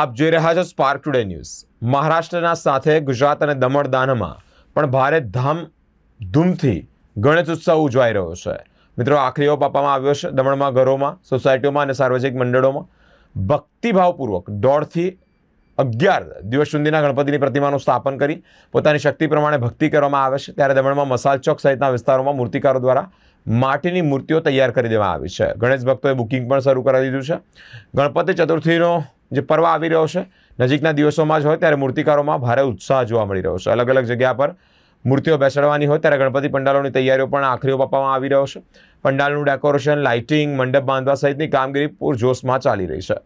આપ જોઈ રહ્યા છો સ્પાર્ક ટુડે ન્યૂઝ મહારાષ્ટ્રના સાથે ગુજરાત અને દમણદાનમાં પણ ભારે ધામ ધૂમથી ગણેશ ઉત્સવ ઉજવાઈ રહ્યો છે મિત્રો આખરીઓ પાપામાં આવ્યો છે દમણમાં ઘરોમાં સોસાયટીઓમાં અને સાર્વજનિક મંડળોમાં ભક્તિભાવપૂર્વક દોઢથી અગિયાર દિવસ સુધીના ગણપતિની પ્રતિમાનું સ્થાપન કરી પોતાની શક્તિ પ્રમાણે ભક્તિ કરવામાં આવે છે ત્યારે દમણમાં મસાલ ચોક સહિતના વિસ્તારોમાં મૂર્તિકારો દ્વારા માટીની મૂર્તિઓ તૈયાર કરી દેવામાં આવી છે ગણેશ ભક્તોએ બુકિંગ પણ શરૂ કરાવી દીધું છે ગણપતિ ચતુર્થીનો જે પર્વ આવી રહ્યો છે નજીકના દિવસોમાં જ હોય ત્યારે મૂર્તિકારોમાં ભારે ઉત્સાહ જોવા મળી રહ્યો છે અલગ અલગ જગ્યા પર મૂર્તિઓ બેસાડવાની હોય ત્યારે ગણપતિ પંડાલોની તૈયારીઓ પણ આખરીઓ આપવામાં આવી રહ્યો છે પંડાલનું ડેકોરેશન લાઇટિંગ મંડપ બાંધવા સહિતની કામગીરી પૂરજોશમાં ચાલી રહી છે